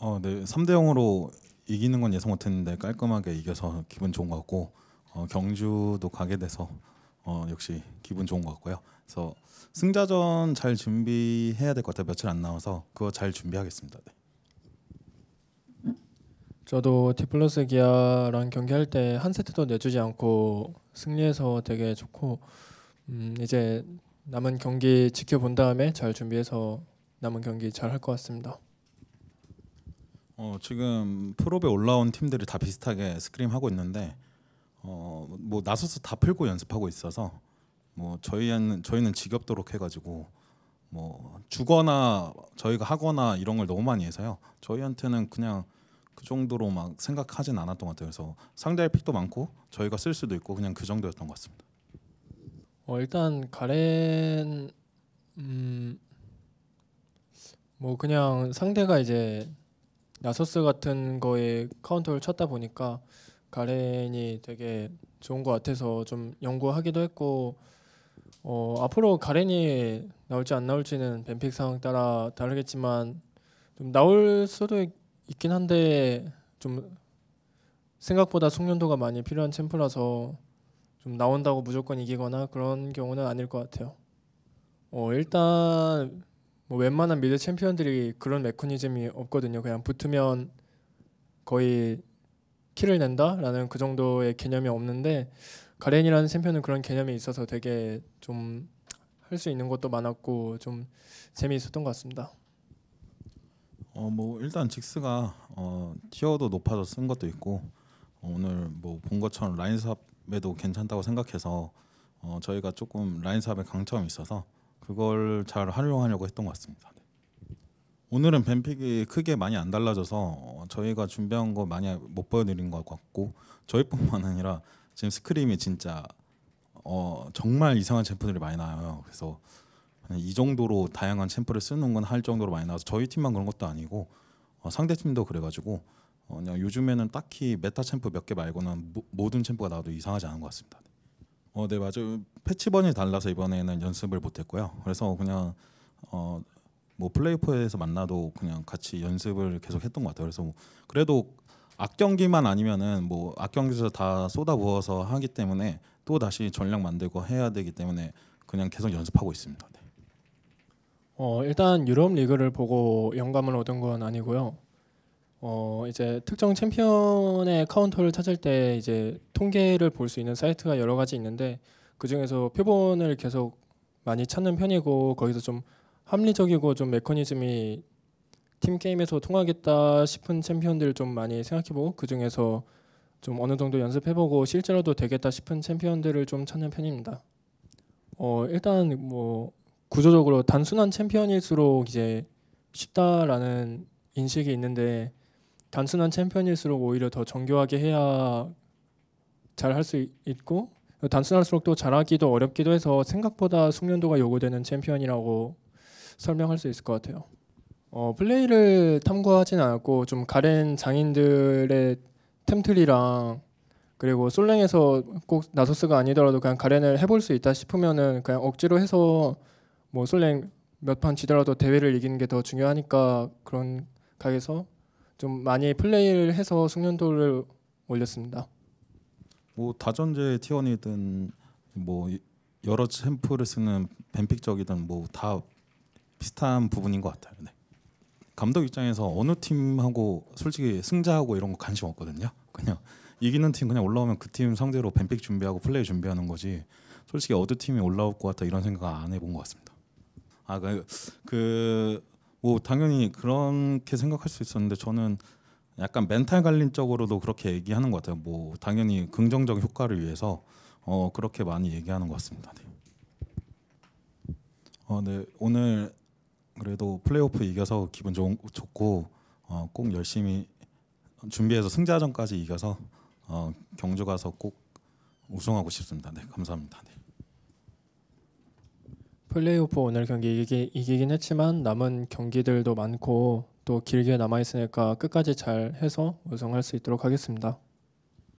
어, 네. 3대 0으로 이기는 건 예상 못했는데 깔끔하게 이겨서 기분 좋은 것 같고 어, 경주도 가게 돼서 어, 역시 기분 좋은 것 같고요. 그래서 승자전 잘 준비해야 될 것 같아요. 며칠 안 남아서 그거 잘 준비하겠습니다. 네. 저도 디플러스 기아랑 경기할 때 한 세트도 내주지 않고 승리해서 되게 좋고 음, 이제 남은 경기 지켜본 다음에 잘 준비해서 남은 경기 잘 할 것 같습니다. 어, 지금 프로에 올라온 팀들이 다 비슷하게 스크림 하고 있는데 어, 뭐 나서서 다 풀고 연습하고 있어서 뭐 저희는 저희는 지겹도록 해가지고 뭐 주거나 저희가 하거나 이런 걸 너무 많이 해서요. 저희한테는 그냥 그 정도로 막 생각하진 않았던 것 같아요. 그래서 상대할 픽도 많고 저희가 쓸 수도 있고 그냥 그 정도였던 것 같습니다. 어, 일단 가렌 음, 뭐 그냥 상대가 이제 나서스 같은 거에 카운터를 쳤다 보니까 가렌이 되게 좋은 것 같아서 좀 연구하기도 했고 어, 앞으로 가렌이 나올지 안 나올지는 뱀픽 상황 따라 다르겠지만 좀 나올 수도 있, 있긴 한데 좀 생각보다 숙련도가 많이 필요한 챔프라서 좀 나온다고 무조건 이기거나 그런 경우는 아닐 것 같아요. 어, 일단 뭐 웬만한 미드 챔피언들이 그런 메커니즘이 없거든요. 그냥 붙으면 거의 키를 낸다라는 그 정도의 개념이 없는데 가렌이라는 챔피언은 그런 개념이 있어서 되게 좀 할 수 있는 것도 많았고 좀 재미있었던 것 같습니다. 어 뭐 일단 직스가 어 티어도 높아서 쓴 것도 있고 어, 오늘 뭐 본 것처럼 라인 사에도 괜찮다고 생각해서 어 저희가 조금 라인 사에 강점이 있어서 그걸 잘 활용하려고 했던 것 같습니다. 네. 오늘은 뱀픽이 크게 많이 안 달라져서 저희가 준비한 거 많이 못 보여드린 것 같고 저희뿐만 아니라 지금 스크림이 진짜 어, 정말 이상한 챔프들이 많이 나와요. 그래서 이 정도로 다양한 챔프를 쓰는 건 할 정도로 많이 나와서 저희 팀만 그런 것도 아니고 어, 상대 팀도 그래가지고 어, 그냥 요즘에는 딱히 메타 챔프 몇 개 말고는 모, 든 챔프가 나와도 이상하지 않은 것 같습니다. 네. 어, 네 맞아요. 패치번이 달라서 이번에는 연습을 못했고요. 그래서 그냥 어, 뭐 플레이오프에서 만나도 그냥 같이 연습을 계속 했던 것 같아요. 그래서 뭐 그래도 악경기만 아니면은 뭐 악경기에서 다 쏟아 부어서 하기 때문에 또 다시 전략 만들고 해야 되기 때문에 그냥 계속 연습하고 있습니다. 네. 어 일단 유럽 리그를 보고 영감을 얻은 건 아니고요. 어 이제 특정 챔피언의 카운터를 찾을 때 이제 통계를 볼 수 있는 사이트가 여러 가지 있는데 그 중에서 표본을 계속 많이 찾는 편이고 거기서 좀 합리적이고 좀 메커니즘이 팀 게임에서 통하겠다 싶은 챔피언들을 좀 많이 생각해보고 그 중에서 좀 어느 정도 연습해보고 실제로도 되겠다 싶은 챔피언들을 좀 찾는 편입니다. 어 일단 뭐 구조적으로 단순한 챔피언일수록 이제 쉽다라는 인식이 있는데 단순한 챔피언일수록 오히려 더 정교하게 해야 잘 할 수 있고 단순할수록 또 잘하기도 어렵기도 해서 생각보다 숙련도가 요구되는 챔피언이라고 설명할 수 있을 것 같아요. 어, 플레이를 탐구하진 않았고 좀 가렌 장인들의 템틀이랑 그리고 솔랭에서 꼭 나소스가 아니더라도 그냥 가렌을 해볼 수 있다 싶으면은 그냥 억지로 해서 뭐 솔랭 몇 판 지더라도 대회를 이기는 게 더 중요하니까 그런 각에서 좀 많이 플레이를 해서 숙련도를 올렸습니다. 뭐 다전제 티원이든 뭐 여러 샘플을 쓰는 뱀픽적이든 뭐다 비슷한 부분인 것 같아요. 네. 감독 입장에서 어느 팀하고 솔직히 승자하고 이런 거 관심 없거든요. 그냥 이기는 팀 그냥 올라오면 그 팀 상대로 뱀픽 준비하고 플레이 준비하는 거지. 솔직히 어느 팀이 올라올 것 같다 이런 생각 안 해본 것 같습니다. 아 그 그, 그뭐 당연히 그렇게 생각할 수 있었는데 저는 약간 멘탈 관리적으로도 그렇게 얘기하는 것 같아요. 뭐 당연히 긍정적 효과를 위해서 어 그렇게 많이 얘기하는 것 같습니다. 네. 어, 네 오늘 그래도 플레이오프 이겨서 기분 좋, 좋고 어, 꼭 열심히 준비해서 승자전까지 이겨서 어, 경주 가서 꼭 우승하고 싶습니다. 네 감사합니다. 네. 플레이오프 오늘 경기 이기, 이기긴 했지만 남은 경기들도 많고 또 길게 남아 있으니까 끝까지 잘 해서 우승할 수 있도록 하겠습니다.